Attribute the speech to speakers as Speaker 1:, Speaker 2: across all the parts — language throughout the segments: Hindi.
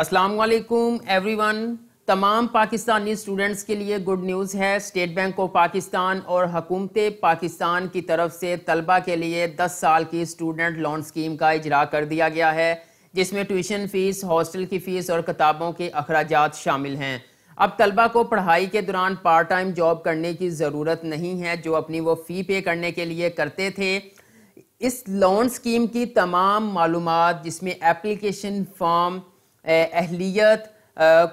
Speaker 1: अस्सलाम वालेकुम एवरीवन तमाम पाकिस्तानी स्टूडेंट्स के लिए गुड न्यूज़ है स्टेट बैंक ऑफ पाकिस्तान और हकूमत पाकिस्तान की तरफ से तलबा के लिए 10 साल की स्टूडेंट लोन स्कीम का इजरा कर दिया गया है जिसमें ट्यूशन फ़ीस हॉस्टल की फ़ीस और किताबों के अखराज शामिल हैं अब तलबा को पढ़ाई के दौरान पार्ट टाइम जॉब करने की ज़रूरत नहीं है जो अपनी वो फ़ी पे करने के लिए करते थे इस लोन स्कीम की तमाम मालूम जिसमें एप्लीकेशन फॉर्म अहलीत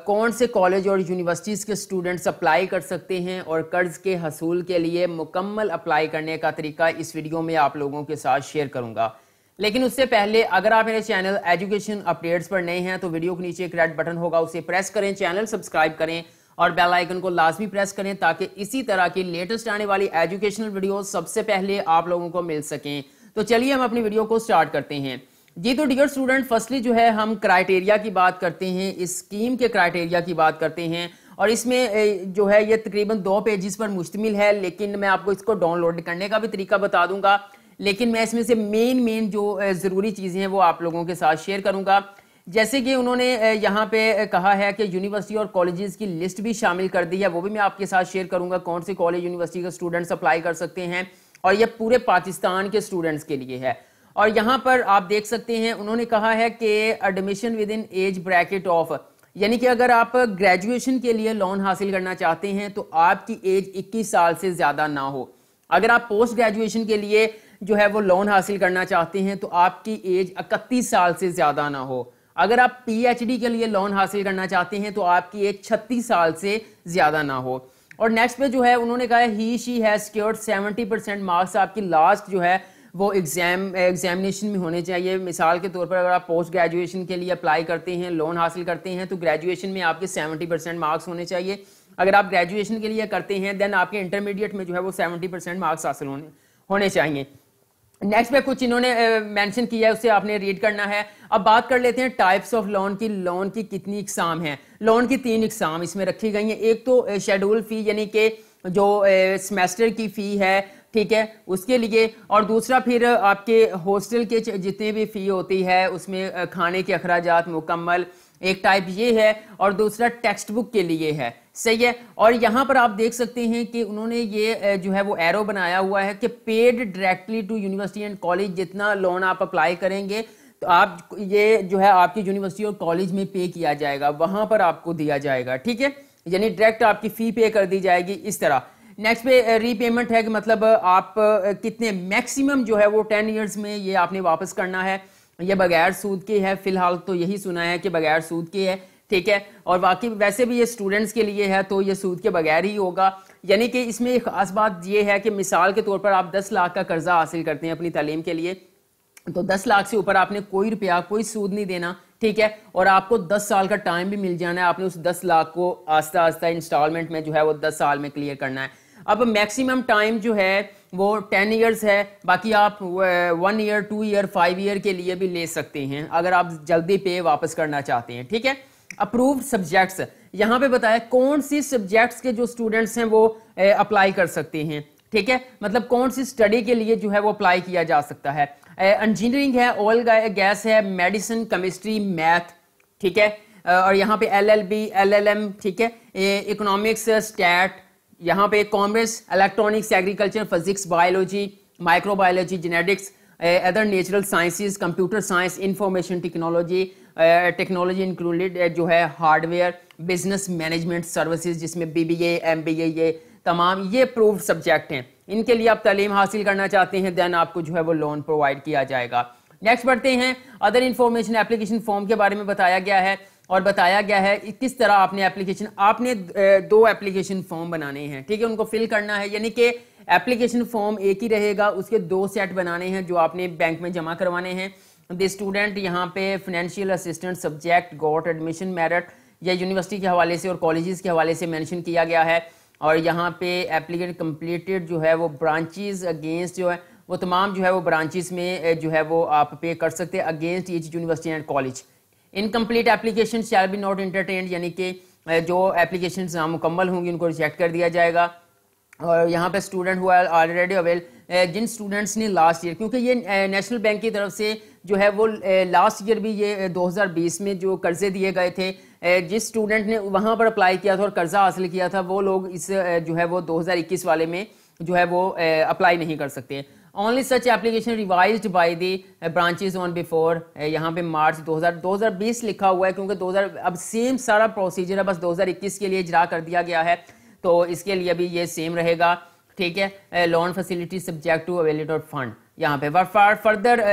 Speaker 1: कौन से कॉलेज और यूनिवर्सिटीज़ के स्टूडेंट्स अप्लाई कर सकते हैं और कर्ज़ के हसूल के लिए मुकम्मल अप्लाई करने का तरीका इस वीडियो में आप लोगों के साथ शेयर करूंगा लेकिन उससे पहले अगर आप मेरे चैनल एजुकेशन अपडेट्स पर नए हैं तो वीडियो के नीचे एक रेड बटन होगा उसे प्रेस करें चैनल सब्सक्राइब करें और बेल आइकन को लाजमी प्रेस करें ताकि इसी तरह की लेटेस्ट आने वाली एजुकेशनल वीडियो सबसे पहले आप लोगों को मिल सकें तो चलिए हम अपनी वीडियो को स्टार्ट करते हैं जी तो डियर स्टूडेंट फर्स्टली जो है हम क्राइटेरिया की बात करते हैं इस स्कीम के क्राइटेरिया की बात करते हैं और इसमें जो है ये तकरीबन दो पेजेस पर मुश्तमिल है लेकिन मैं आपको इसको डाउनलोड करने का भी तरीका बता दूंगा लेकिन मैं इसमें से मेन मेन जो ज़रूरी चीज़ें हैं वो आप लोगों के साथ शेयर करूंगा जैसे कि उन्होंने यहाँ पे कहा है कि यूनिवर्सिटी और कॉलेजेस की लिस्ट भी शामिल कर दी है वो भी मैं आपके साथ शेयर करूंगा कौन से कॉलेज यूनिवर्सिटी के स्टूडेंट्स अप्लाई कर सकते हैं और ये पूरे पाकिस्तान के स्टूडेंट्स के लिए है और यहाँ पर आप देख सकते हैं उन्होंने कहा है कि admission within age bracket of यानी कि अगर आप ग्रेजुएशन के लिए लोन हासिल करना चाहते हैं तो आपकी एज 21 साल से ज़्यादा ना हो अगर आप पोस्ट ग्रेजुएशन के लिए जो है वो लोन हासिल करना चाहते हैं तो आपकी एज 31 साल से ज़्यादा ना हो अगर आप पीएचडी के लिए लोन हासिल करना चाहते हैं तो आपकी एज 36 साल से ज़्यादा ना हो और नेक्स्ट पे जो है उन्होंने कहा he she has secured 70 percent marks आपकी लास्ट जो है वो एग्ज़ाम एग्जामिनेशन में होने चाहिए मिसाल के तौर पर अगर आप पोस्ट ग्रेजुएशन के लिए अप्लाई करते हैं लोन हासिल करते हैं तो ग्रेजुएशन में आपके सेवेंटी परसेंट मार्क्स होने चाहिए अगर आप ग्रेजुएशन के लिए करते हैं देन आपके इंटरमीडिएट में जो है वो सेवेंटी परसेंट मार्क्स हासिल होने होने चाहिए नेक्स्ट पे कुछ इन्होंने मेंशन किया है उसे आपने रीड करना है अब बात कर लेते हैं टाइप्स ऑफ लोन की लोन की कितनी इकसाम है लोन की तीन इकसाम इसमें रखी गई हैं एक तो शेड्यूल फी यानी कि जो सेमेस्टर की फ़ी है ठीक है उसके लिए और दूसरा फिर आपके हॉस्टल के जितनी भी फ़ी होती है उसमें खाने के अखराज मुकम्मल एक टाइप ये है और दूसरा टेक्स्ट बुक के लिए है सही है और यहाँ पर आप देख सकते हैं कि उन्होंने ये जो है वो एरो बनाया हुआ है कि paid directly to university and college जितना लोन आप अप्लाई करेंगे तो आप ये जो है आपकी यूनिवर्सिटी और कॉलेज में पे किया जाएगा वहां पर आपको दिया जाएगा ठीक है यानी डायरेक्ट आपकी फ़ी पे कर दी जाएगी इस तरह नेक्स्ट पे रीपेमेंट uh, है कि मतलब uh, आप uh, कितने मैक्सिमम जो है वो टेन ईयर्स में ये आपने वापस करना है ये बगैर सूद के है फिलहाल तो यही सुना है कि बगैर सूद के है ठीक है और बाकी वैसे भी ये स्टूडेंट्स के लिए है तो ये सूद के बगैर ही होगा यानी कि इसमें एक ख़ास बात ये है कि मिसाल के तौर पर आप दस लाख का कर्ज़ा हासिल करते हैं अपनी तालीम के लिए तो दस लाख से ऊपर आपने कोई रुपया कोई सूद नहीं देना ठीक है और आपको दस साल का टाइम भी मिल जाना है आपने उस दस लाख को आस्ता आस्ता इंस्टॉलमेंट में जो है वो दस साल में क्लियर करना है अब मैक्सिमम टाइम जो है वो टेन ईयर्स है बाकी आप one year two year five year के लिए भी ले सकते हैं अगर आप जल्दी पे वापस करना चाहते हैं ठीक है अप्रूव्ड सब्जेक्ट्स यहाँ पे बताया कौन सी सब्जेक्ट्स के जो स्टूडेंट्स हैं वो अप्लाई कर सकते हैं ठीक है मतलब कौन सी स्टडी के लिए जो है वो अप्लाई किया जा सकता है इंजीनियरिंग है ऑयल गैस है मेडिसिन केमिस्ट्री मैथ ठीक है और यहाँ पे एलएलबी एलएलएम ठीक है इकोनॉमिक्स स्टैट यहाँ पे commerce electronics agriculture physics biology microbiology genetics other natural sciences computer science information technology technology included जो है हार्डवेयर बिजनेस मैनेजमेंट सर्विसेज जिसमें B B M B A ये तमाम ये प्रूव सब्जेक्ट हैं इनके लिए आप तलीम हासिल करना चाहते हैं देन आपको जो है वो लोन प्रोवाइड किया जाएगा नेक्स्ट बढ़ते हैं अदर इंफॉर्मेशन एप्लीकेशन फॉर्म के बारे में बताया गया है और बताया गया है किस तरह आपने एप्लीकेशन आपने दो एप्लीकेशन फॉर्म बनाने हैं ठीक है उनको फिल करना है यानी कि एप्लीकेशन फॉर्म एक ही रहेगा उसके दो सेट बनाने हैं जो आपने बैंक में जमा करवाने हैं द स्टूडेंट यहाँ पे financial assistant subject got admission merit या यूनिवर्सिटी के हवाले से और कॉलेजेस के हवाले से मैंशन किया गया है और यहाँ पे एप्लीकेट कम्प्लीटेड जो है वो ब्रांचेज अगेंस्ट जो है वो तमाम जो है वो ब्रांचेज में जो है वो आप पे कर सकते हैं against each university and college incomplete application shall be not entertained यानी कि जो एप्लीकेशन नामुकम्मल होंगी उनको रिजेक्ट कर दिया जाएगा और यहाँ पे स्टूडेंट हुआ ऑलरेडी अवेल जिन स्टूडेंट्स ने लास्ट ईयर क्योंकि ये नेशनल बैंक की तरफ से जो है वो लास्ट ईयर भी ये 2020 में जो कर्जे दिए गए थे जिस स्टूडेंट ने वहाँ पर अप्लाई किया था और कर्जा हासिल किया था वो लोग इस जो है वो 2021 वाले में जो है वो अप्लाई नहीं कर सकते only such application revise by the branches on before यहाँ पे मार्च 2000 2020 लिखा हुआ है क्योंकि 2000 अब सेम सारा प्रोसीजर है बस 2021 के लिए इजरा कर दिया गया है तो इसके लिए भी ये सेम रहेगा ठीक है loan facility subject to availability fund यहाँ पे फर्दर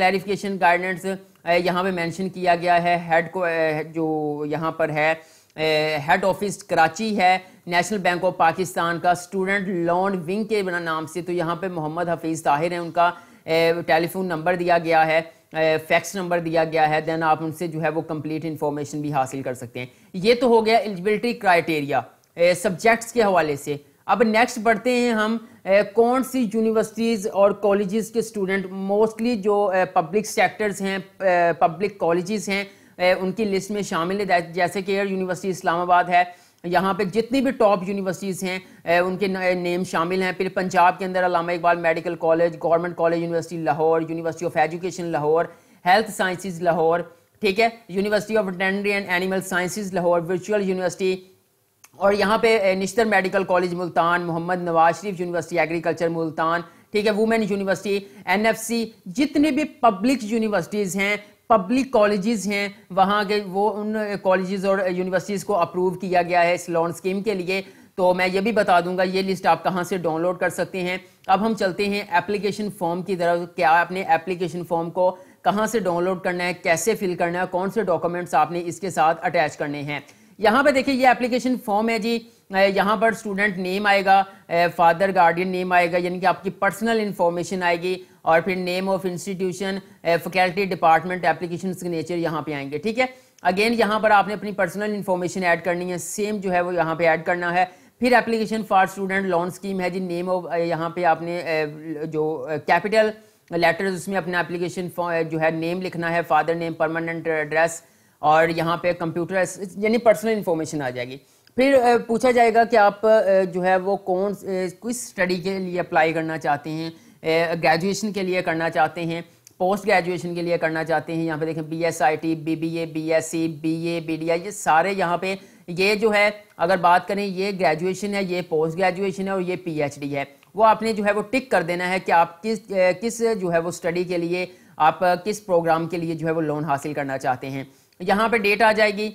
Speaker 1: क्लैरिफिकेशन गाइडेंस यहाँ पे मेंशन किया गया है हेड को uh, जो यहाँ पर है हेड ऑफिस कराची है नेशनल बैंक ऑफ पाकिस्तान का स्टूडेंट लोन विंग के बिना नाम से तो यहाँ पे मोहम्मद हफीज़ ताहिर है उनका टेलीफोन नंबर दिया गया है फैक्स नंबर दिया गया है देन आप उनसे जो है वो कंप्लीट इन्फॉर्मेशन भी हासिल कर सकते हैं ये तो हो गया एलिजिबिलिटी क्राइटेरिया सब्जेक्ट्स के हवाले से अब नेक्स्ट बढ़ते हैं हम ए, कौन सी यूनिवर्सिटीज़ और कॉलेजेस के स्टूडेंट मोस्टली जो पब्लिक सेक्टर्स हैं पब्लिक कॉलेजेस हैं उनकी लिस्ट में शामिल है जैसे कि यूनिवर्सिटी इस्लामाबाद है यहाँ पे जितनी भी टॉप यूनिवर्सिटीज़ हैं उनके नेम शामिल हैं फिर पंजाब के अंदर Allama Iqbal medical college government college university Lahore university of education Lahore health sciences Lahore ठीक है university of veterinary and animal sciences Lahore virtual university और यहाँ पे Nishtar medical college Multan Mohammad Nawaz Sharif university agriculture Multan ठीक है वुमेन यूनिवर्सिटी एनएफसी जितनी भी पब्लिक यूनिवर्सिटीज़ हैं पब्लिक कॉलेजेस हैं वहाँ के वो उन कॉलेजेस और यूनिवर्सिटीज़ को अप्रूव किया गया है इस लोन स्कीम के लिए तो मैं ये भी बता दूंगा ये लिस्ट आप कहाँ से डाउनलोड कर सकते हैं अब हम चलते हैं एप्लीकेशन फॉर्म की तरफ क्या आपने एप्लीकेशन फॉर्म को कहाँ से डाउनलोड करना है कैसे फिल करना है कौन से डॉक्यूमेंट्स आपने इसके साथ अटैच करने हैं यहाँ पे देखिए ये एप्लीकेशन फॉर्म है जी यहाँ पर स्टूडेंट नेम आएगा फादर गार्डियन नेम आएगा यानी कि आपकी पर्सनल इन्फॉर्मेशन आएगी और फिर name of institution faculty department application signature यहाँ पे आएंगे ठीक है अगेन यहाँ पर आपने अपनी पर्सनल इन्फॉर्मेशन ऐड करनी है सेम जो है वो यहाँ पे ऐड करना है फिर application for student loan scheme है जी नेम ऑफ यहाँ पे आपने जो कैपिटल लेटर्स उसमें अपना एप्लीकेशन जो है नेम लिखना है फादर नेम परमानेंट एड्रेस और यहाँ पे कंप्यूटर यानी पर्सनल इन्फॉर्मेशन आ जाएगी फिर पूछा जाएगा कि आप जो है वो कौन किस स्टडी के लिए अप्लाई करना चाहते हैं ग्रेजुएशन के लिए करना चाहते हैं पोस्ट ग्रेजुएशन के लिए करना चाहते हैं यहाँ पे देखें B S I T B B A B S C B A B D I ये सारे यहाँ पे ये जो है अगर बात करें ये ग्रेजुएशन है ये पोस्ट ग्रेजुएशन है और ये पी एच डी है वो आपने जो है वो टिक कर देना है कि आप किस किस जो है वो स्टडी के लिए आप किस प्रोग्राम के लिए जो है वो लोन हासिल करना चाहते हैं यहाँ पे डेट आ जाएगी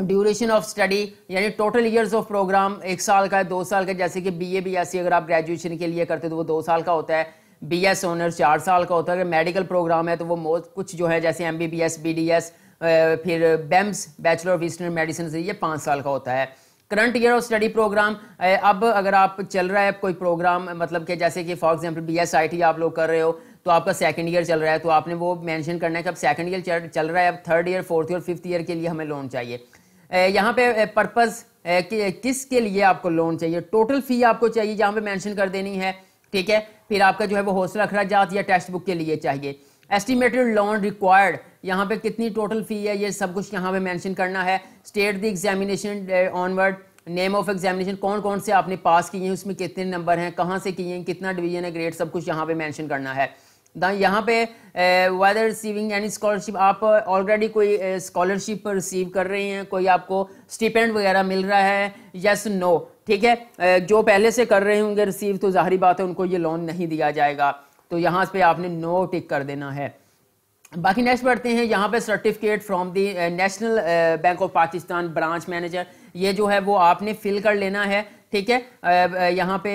Speaker 1: ड्यूरेशन ऑफ स्टडी यानी टोटल ईयर्स ऑफ प्रोग्राम एक साल का है दो साल का जैसे कि B A B S C अगर आप ग्रेजुएशन के लिए करते हो तो वो दो साल का होता है बी एस ऑनर्स चार साल का होता है अगर मेडिकल प्रोग्राम है तो वो मोस्ट कुछ जो है जैसे M B B S B D S फिर BEMS bachelor of eastern medicine ये पाँच साल का होता है current year of study program अब अगर आप चल रहा है कोई प्रोग्राम मतलब कि जैसे कि for example B S I T आप लोग कर रहे हो तो आपका सेकंड ईयर चल रहा है तो आपने वो मेंशन करना है कि अब सेकंड ईयर चल रहा है अब third year fourth year fifth year के लिए हमें लोन चाहिए यहाँ पे पर्पज कि, किसके लिए आपको लोन चाहिए टोटल फी आपको चाहिए जहां पे मेंशन कर देनी है ठीक है फिर आपका जो है वो हौसला अखराज या टेक्स्ट बुक के लिए चाहिए एस्टिमेटेड लोन रिक्वायर्ड यहाँ पे कितनी टोटल फी है ये सब कुछ यहाँ पे मेंशन करना है state the examination onward name of examination कौन कौन से आपने पास किए हैं उसमें कितने नंबर हैं कहाँ से किए हैं कितना डिवीजन है ग्रेड सब कुछ यहाँ पे मेंशन करना है यहाँ पे वेदर रिसीविंग एनी स्कॉलरशिप आप ऑलरेडी कोई स्कॉलरशिप रिसीव कर रही हैं कोई आपको स्टिपेंड वगैरह मिल रहा है यस नो ठीक है जो पहले से कर रहे होंगे रिसीव तो जाहरी बात है उनको ये लोन नहीं दिया जाएगा तो यहाँ पे आपने नो टिक कर देना है बाकी नेक्स्ट बढ़ते हैं यहाँ पे certificate from the national bank of Pakistan branch manager ये जो है वो आपने फिल कर लेना है ठीक है यहाँ पे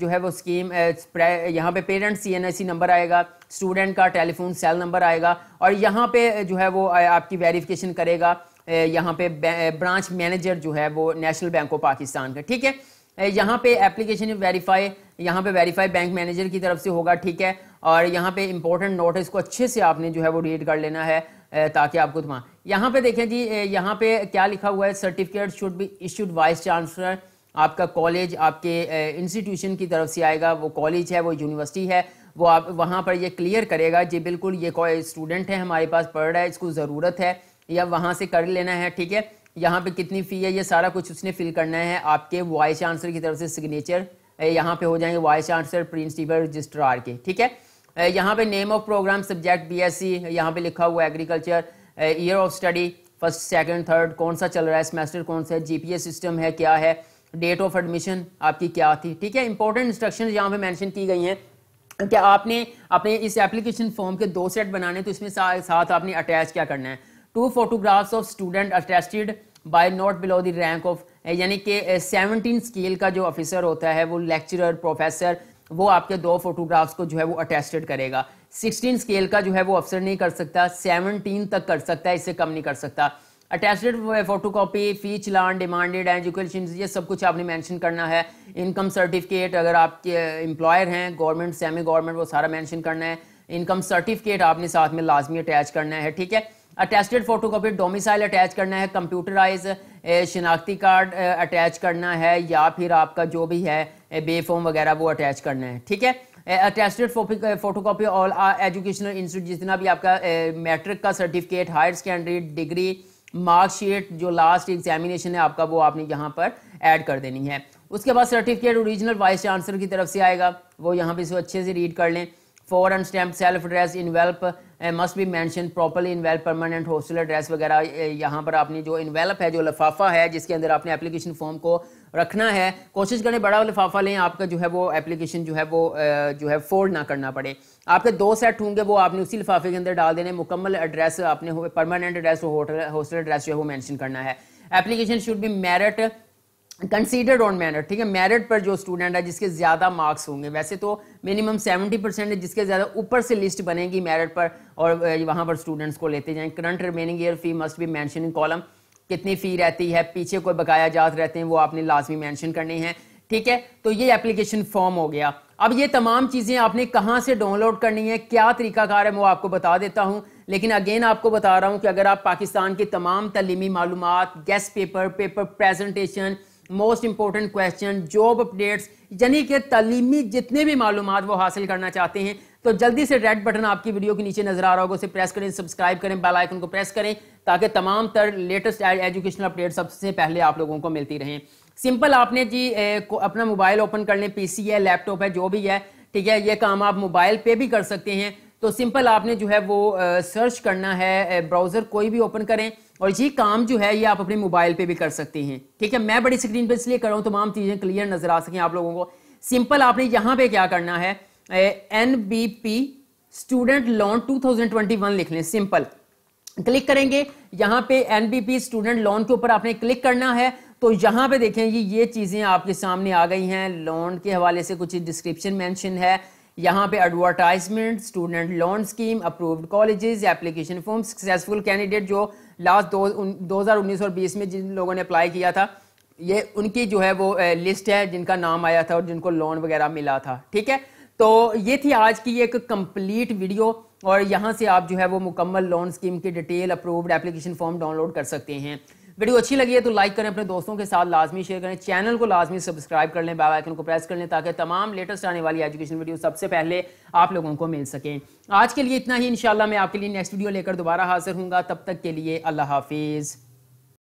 Speaker 1: जो है वो स्कीम यहाँ पे पेरेंट्स सी नंबर आएगा स्टूडेंट का टेलीफोन सेल नंबर आएगा और यहाँ पे जो है वो आपकी वेरिफिकेशन करेगा यहाँ पे ब्रांच मैनेजर जो है वो नेशनल बैंक ऑफ पाकिस्तान का ठीक है यहाँ पे एप्लीकेशन वेरीफाई यहाँ पे वेरीफाई बैंक मैनेजर की तरफ से होगा ठीक है और यहाँ पे इंपॉर्टेंट नोट को इसको अच्छे से आपने जो है वो रीड कर लेना है ताकि आपको यहाँ पे देखें जी यहाँ पे क्या लिखा हुआ है certificate should be issued vice chancellor आपका कॉलेज आपके इंस्टीट्यूशन की तरफ से आएगा वो कॉलेज है वो यूनिवर्सिटी है वो आप वहाँ पर ये क्लियर करेगा जी बिल्कुल ये स्टूडेंट है हमारे पास पढ़ रहा है इसको ज़रूरत है या वहाँ से कर लेना है ठीक है यहाँ पे कितनी फ़ी है ये सारा कुछ उसने फिल करना है आपके वाइस चांसलर की तरफ से सिग्नेचर यहाँ पे हो जाएंगे वाइस चांसलर प्रिंसिपल रजिस्ट्रार के ठीक है यहाँ पे name of programme subject B S C यहाँ पर लिखा हुआ agriculture year of study first second third कौन सा चल रहा है सेमेस्टर कौन सा है एस सिस्टम है क्या है डेट ऑफ एडमिशन आपकी क्या थी ठीक है इंपॉर्टेंट इंस्ट्रक्शन यहाँ पे मेंशन की गई हैं कि आपने अपने इस एप्लीकेशन फॉर्म के दो सेट बनाने तो इसमें सा, साथ आपने अटैच क्या करना है two photographs of student attached by not below the rank of यानी कि सेवनटीन स्केल का जो ऑफिसर होता है वो लेक्चरर प्रोफेसर वो आपके दो फोटोग्राफ्स को जो है वो अटेस्टेड करेगा सिक्सटीन स्केल का जो है वो अफसर नहीं कर सकता सेवनटीन तक कर सकता है इससे कम नहीं कर सकता attached photocopy fee challan demanded education ये सब कुछ आपने मेंशन करना है इनकम सर्टिफिकेट अगर आपके एम्प्लॉयर uh, हैं गवर्नमेंट सेमी गवर्नमेंट वो सारा मेंशन करना है इनकम सर्टिफिकेट आपने साथ में लाजमी अटैच करना है ठीक है अटैचड फोटोकॉपी डोमिसाइल अटैच करना है कंप्यूटराइज शिनाख्ती कार्ड अटैच करना है या फिर आपका जो भी है बे फॉर्म वगैरह वो अटैच करना है ठीक है attested photo copy all educational institute जितना भी आपका मैट्रिक का certificate higher secondary degree marksheet जो लास्ट एग्जामिनेशन है आपका वो आपने यहाँ पर ऐड कर देनी है उसके बाद सर्टिफिकेट ओरिजिनल वाइस चांसलर की तरफ से आएगा वो यहाँ पे इसको अच्छे से रीड कर लें foreign stamp self address envelope must be mention properly वेल्प परमानेंट हॉस्टल एड्रेस वगैरह eh, यहाँ पर आपने जो इन है जो लफाफा है जिसके अंदर आपने एप्लीकेशन फॉर्म को रखना है कोशिश करें बड़ा लिफाफा लें आपका जो है वो एप्लीकेशन जो है वो जो है फोल्ड ना करना पड़े आपके दो सेट होंगे वो आपने उसी लिफाफे के अंदर डाल देने मुकम्मल एड्रेस आपने permanent address hotel hostel address जो है वो मैंशन करना है application should be merit considered on merit ठीक है मेरिट पर जो स्टूडेंट है जिसके ज़्यादा मार्क्स होंगे वैसे तो मिनिमम सेवेंटी परसेंट है जिसके ज़्यादा ऊपर से लिस्ट बनेगी मेरिट पर और वहाँ पर स्टूडेंट्स को लेते जाएं current remaining year fee must be mention in column कितनी फ़ी रहती है पीछे कोई बकाया जात रहते हैं वो आपने लाजमी मैंशन करने हैं ठीक है तो ये एप्लीकेशन फॉर्म हो गया अब ये तमाम चीज़ें आपने कहाँ से डाउनलोड करनी है क्या तरीकाकार है वो आपको बता देता हूँ लेकिन अगेन आपको बता रहा हूँ कि अगर आप पाकिस्तान के तमाम तलीमी मालूम guess paper paper presentation most important question job updates यानी कि तलीमी जितने भी मालूम वो हासिल करना चाहते हैं तो जल्दी से रेड बटन आपकी वीडियो के नीचे नजर आ रहा होगा उसे प्रेस करें सब्सक्राइब करें बेल आइकन को प्रेस करें ताकि तमाम तर लेटेस्ट एजुकेशनल अपडेट सबसे पहले आप लोगों को मिलती रहें सिंपल आपने जी ए, अपना मोबाइल ओपन कर लें पीसी है लैपटॉप है जो भी है ठीक है ये काम आप मोबाइल पे भी कर सकते हैं तो सिंपल आपने जो है वो सर्च करना है ब्राउज़र कोई भी ओपन करें और ये काम जो है ये आप अपने मोबाइल पे भी कर सकते हैं ठीक है मैं बड़ी स्क्रीन पे इसलिए कर रहा हूँ तमाम चीज़ें क्लियर नजर आ सकें आप लोगों को सिंपल आपने यहाँ पे क्या करना है N B P student loan 2021 लिख लें सिंपल क्लिक करेंगे यहाँ पे एनबीपी स्टूडेंट लोन के ऊपर आपने क्लिक करना है तो यहां पे देखें ये ये चीज़ें आपके सामने आ गई हैं लोन के हवाले से कुछ डिस्क्रिप्शन मेंशन है यहाँ पे advertisement student loan scheme approved colleges application form successful candidate जो लास्ट दो दो हज़ार उन्नीस और बीस में जिन लोगों ने अप्लाई किया था ये उनकी जो है वो लिस्ट है जिनका नाम आया था और जिनको लोन वगैरह मिला था ठीक है तो ये थी आज की एक कंप्लीट वीडियो और यहाँ से आप जो है वो मुकम्मल लोन स्कीम की detail approved application form download कर सकते हैं वीडियो अच्छी लगी है तो लाइक करें अपने दोस्तों के साथ लाजमी शेयर करें चैनल को लाजमी सब्सक्राइब कर लें बेलाइकन आइकन को प्रेस कर लें ताकि तमाम लेटेस्ट आने वाली एजुकेशन वीडियो सबसे पहले आप लोगों को मिल सकें आज के लिए इतना ही इनशाला मैं आपके लिए नेक्स्ट वीडियो लेकर दोबारा हाजिर हूँ तब तक के लिए अल्लाह हाफिज़